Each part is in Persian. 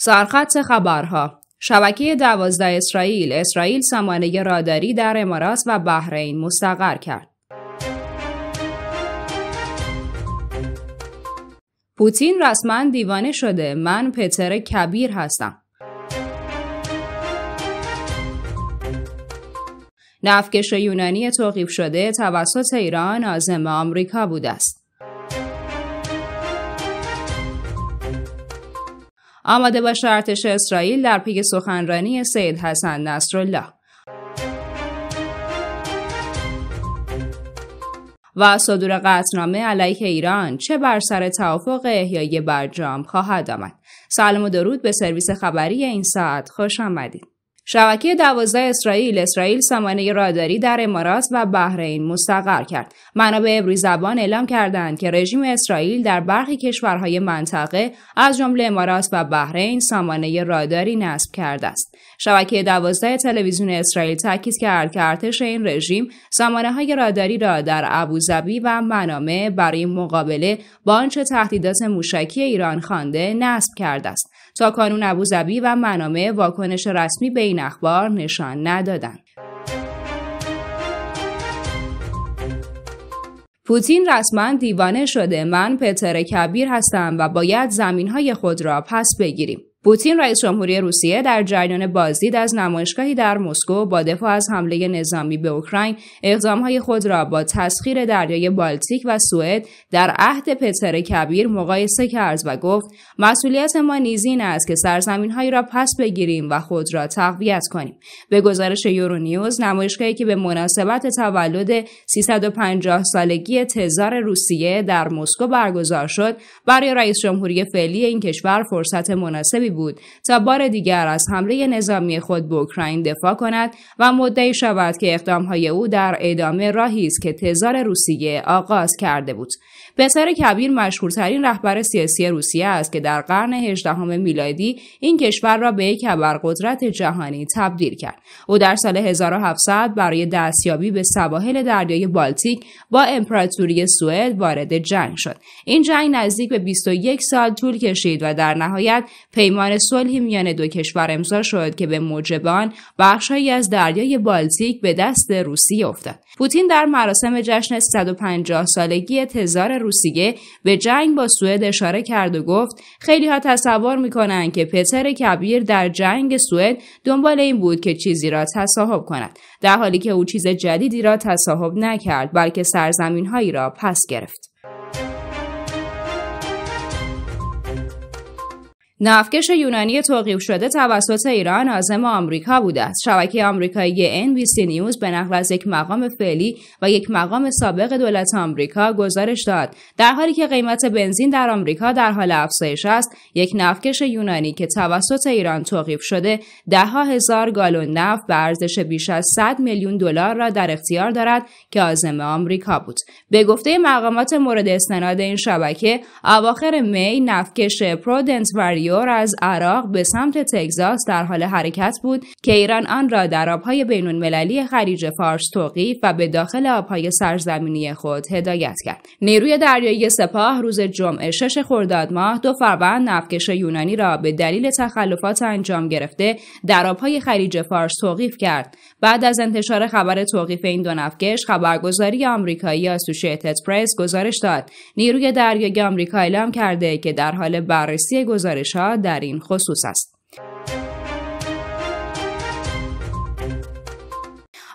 سرخط خبرها شبکه دوازده اسرائیل اسرائیل سامانه راداری در امارات و بحرین مستقر کرد. پوتین رسما دیوانه شده من پتر کبیر هستم. نفکش یونانی توقیف شده توسط ایران آزم آمریکا بوده است. آماده باش ارتش اسرائیل در پی سخنرانی سید حسن نصرالله و صدور قطنامه علیه ایران چه بر سر توافق احیای برجام خواهد آمد سلام و درود به سرویس خبری این ساعت خوش آمدید شبکه دوازده اسرائیل اسرائیل سامانه راداری در امارات و بحرین مستقر کرد منابع ابری زبان اعلام کردند که رژیم اسرائیل در برخی کشورهای منطقه از جمله امارات و بحرین سامانه راداری نصب کرده است شبکه دوازده تلویزیون اسرائیل تاکید کرد که ارتش این رژیم سامانه های راداری را در ابوظبی و منامه برای مقابله با آنچه تهدیدات موشکی ایران خوانده نصب کرده است تا کانون ابوظبی و منامه واکنش رسمی به این اخبار نشان ندادند. پوتین رسما دیوانه شده من پتر کبیر هستم و باید زمین های خود را پس بگیریم. پوتین رئیس جمهوری روسیه در جریان بازدید از نمایشگاهی در مسکو با دفاع از حمله نظامی به اوکراین اقدامهای خود را با تسخیر دریای بالتیک و سوئد در عهد پتر کبیر مقایسه کرد و گفت مسئولیت ما نیز این است که سرزمینهایی را پس بگیریم و خود را تقویت کنیم به گزارش یورونیوز نمایشگاهی که به مناسبت تولد 350 سالگی تزار روسیه در مسکو برگزار شد برای رئیس جمهوری فعلی این کشور فرصت مناسبی بود تا بار دیگر از حمله نظامی خود به اوکراین دفاع کند و مدعی شود که اقدامهای او در ادامه راهی است که تزار روسیه آغاز کرده بود پسر کبیر مشهورترین رهبر سیاسی روسیه است که در قرن 18 میلادی این کشور را به یک ابرقدرت جهانی تبدیل کرد او در سال 1700 برای دستیابی به سواحل دریای بالتیک با امپراتوری سوئد وارد جنگ شد این جنگ نزدیک به 21 سال طول کشید و در نهایت پیمان صلحی میان دو کشور امضا شد که به موجب آن بخشهایی از دریای بالتیک به دست روسیه افتاد پوتین در مراسم جشن 150 سالگی تزار روسیه به جنگ با سوئد اشاره کرد و گفت خیلی ها تصور میکنند که پتر کبیر در جنگ سوئد دنبال این بود که چیزی را تصاحب کند در حالی که او چیز جدیدی را تصاحب نکرد بلکه سرزمین هایی را پس گرفت نفکش یونانی توقیف شده توسط ایران عازم آمریکا بوده است شبکه آمریکایی NBC نیوز به نقل از یک مقام فعلی و یک مقام سابق دولت آمریکا گزارش داد در حالی که قیمت بنزین در آمریکا در حال افزایش است یک نفکش یونانی که توسط ایران توقیف شده دهها هزار گالون نفت به ارزش بیش از 100 میلیون دلار را در اختیار دارد که آزم آمریکا بود به گفته مقامات مورد استناد این شبکه اواخر می نفکش پرودنت از عراق به سمت تگزاس در حال حرکت بود که ایران آن را در آبهای بین المللی خلیج فارس توقیف و به داخل آبهای سرزمینی خود هدایت کرد. نیروی دریایی سپاه روز جمعه 6 خرداد ماه دو فروند نفکش یونانی را به دلیل تخلفات انجام گرفته در آبهای خلیج فارس توقیف کرد. بعد از انتشار خبر توقیف این دو نفکش خبرگزاری آمریکایی اسوشیتد پرس گزارش داد نیروی دریایی آمریکا اعلام کرده که در حال بررسی گزارش در این خصوص است.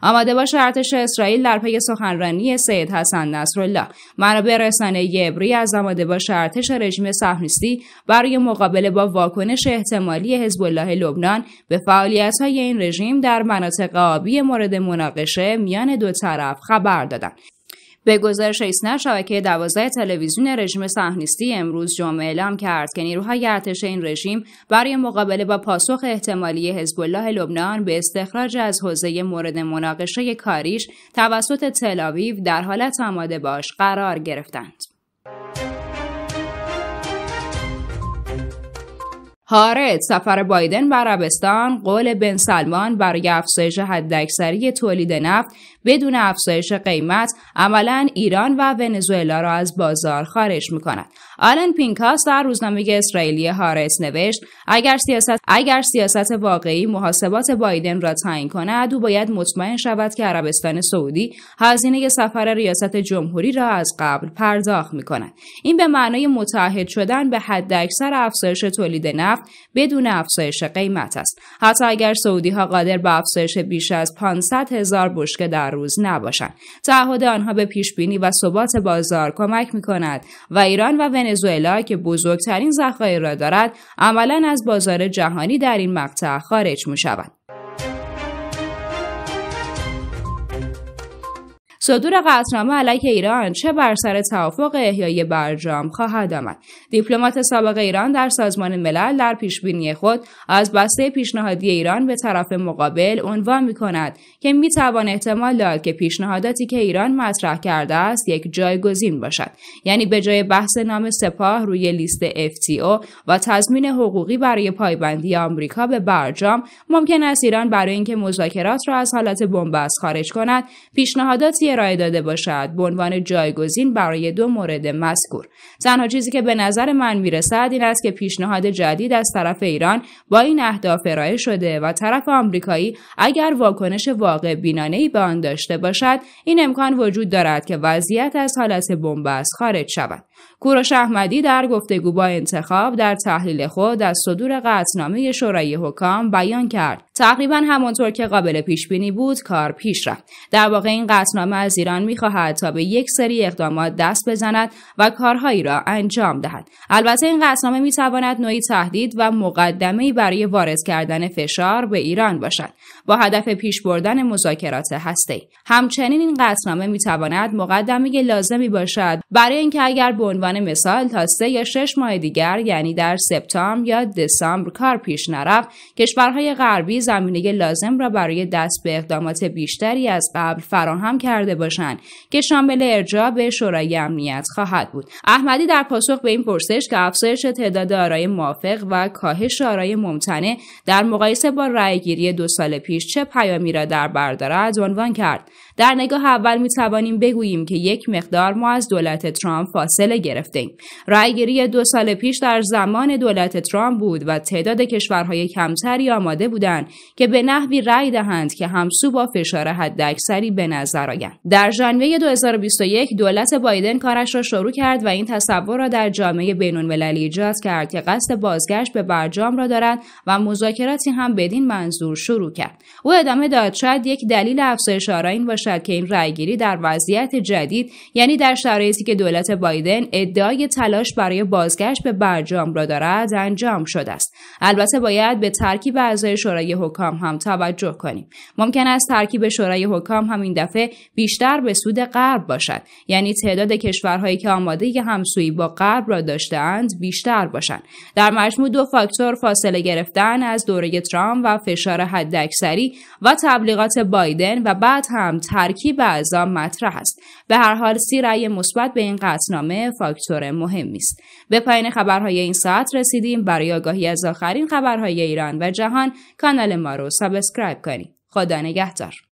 آماده باش ارتش اسرائیل در پی سخنرانی سید حسن نصرالله منابع رسانه عبری از آماده باش ارتش رژیم صهیونیستی برای مقابله با واکنش احتمالی حزب الله لبنان به فعالیت های این رژیم در مناطق آبی مورد مناقشه میان دو طرف خبر دادند به گزارش ایسنا شبکه دوازده تلویزیون رژیم صهیونیستی امروز جامعه اعلام کرد که نیروهای ارتش این رژیم برای مقابله با پاسخ احتمالی حزب الله لبنان به استخراج از حوزه مورد مناقشه کاریش توسط تلاویو در حالت آماده باش قرار گرفتند. هارد سفر بایدن به عربستان قول بن سلمان برای افزایش حداکثری تولید نفت بدون افزایش قیمت عملا ایران و ونزوئلا را از بازار خارج میکند. آلن پینکاس در روزنامه اسرائیلی هارس نوشت اگر سیاست اگر سیاست واقعی محاسبات بایدن را تعیین کند او باید مطمئن شود که عربستان سعودی هزینه سفر ریاست جمهوری را از قبل پرداخت میکند. این به معنای متعهد شدن به حداکثر افزایش تولید نفت بدون افزایش قیمت است حتی اگر سعودی ها قادر به افزایش بیش از 500 هزار بشکه در روز نباشند تعهد آنها به پیش بینی و ثبات بازار کمک می کند و ایران و ونزوئلا که بزرگترین ذخایر را دارد عملا از بازار جهانی در این مقطع خارج می شود. صدور قطعنامه علیه ایران چه بر سر توافق احیای برجام خواهد آمد دیپلمات سابق ایران در سازمان ملل در پیشبینی خود از بسته پیشنهادی ایران به طرف مقابل عنوان می کند که می توان احتمال داد که پیشنهاداتی که ایران مطرح کرده است یک جایگزین باشد یعنی به جای بحث نام سپاه روی لیست FTO و تضمین حقوقی برای پایبندی آمریکا به برجام ممکن است ایران برای اینکه مذاکرات را از حالت بنبست خارج کند پیشنهاداتی ارائه داده باشد به عنوان جایگزین برای دو مورد مذکور تنها چیزی که به نظر من میرسد این است که پیشنهاد جدید از طرف ایران با این اهداف ارائه شده و طرف آمریکایی اگر واکنش واقع بینانه ای به آن داشته باشد این امکان وجود دارد که وضعیت از حالت بنبست خارج شود کوروش احمدی در گفتگو با انتخاب در تحلیل خود از صدور قطنامه شورای حکام بیان کرد تقریبا همانطور که قابل پیش بینی بود کار پیش رفت در واقع این قطعنامه از ایران میخواهد تا به یک سری اقدامات دست بزند و کارهایی را انجام دهد البته این می میتواند نوعی تهدید و مقدمهای برای وارد کردن فشار به ایران باشد با هدف پیش بردن مذاکرات هسته. همچنین این قطعنامه میتواند مقدمه لازمی باشد برای اینکه اگر عنوان مثال تا سه یا شش ماه دیگر یعنی در سپتامبر یا دسامبر کار پیش نرفت کشورهای غربی زمینه لازم را برای دست به اقدامات بیشتری از قبل فراهم کرده باشند که شامل ارجاع به شورای امنیت خواهد بود احمدی در پاسخ به این پرسش که افزایش تعداد آرای موافق و کاهش آرای ممتنع در مقایسه با رأیگیری دو سال پیش چه پیامی را در بر دارد عنوان کرد در نگاه اول می توانیم بگوییم که یک مقدار ما از دولت ترامپ فاصله فاصله گرفته ایم. دو سال پیش در زمان دولت ترامپ بود و تعداد کشورهای کمتری آماده بودند که به نحوی رای دهند که همسو با فشار حداکثری به نظر آیند. در ژانویه 2021 دولت بایدن کارش را شروع کرد و این تصور را در جامعه بین‌المللی ایجاد کرد که قصد بازگشت به برجام را دارد و مذاکراتی هم بدین منظور شروع کرد. او ادامه داد شاید یک دلیل افزایش آرا این باشد که این رأیگیری در وضعیت جدید یعنی در شرایطی که دولت بایدن ادعای تلاش برای بازگشت به برجام را دارد انجام شده است البته باید به ترکیب اعضای شورای حکام هم توجه کنیم ممکن است ترکیب شورای حکام هم این دفعه بیشتر به سود غرب باشد یعنی تعداد کشورهایی که آماده همسویی با غرب را داشتهاند بیشتر باشند در مجموع دو فاکتور فاصله گرفتن از دوره ترامپ و فشار حداکثری و تبلیغات بایدن و بعد هم ترکیب اعضا مطرح است به هر حال سی رأی مثبت به این قطنامه، فاکتور مهمی است به پایین خبرهای این ساعت رسیدیم برای آگاهی از آخرین خبرهای ایران و جهان کانال ما رو سابسکرایب کنید خدا نگهدار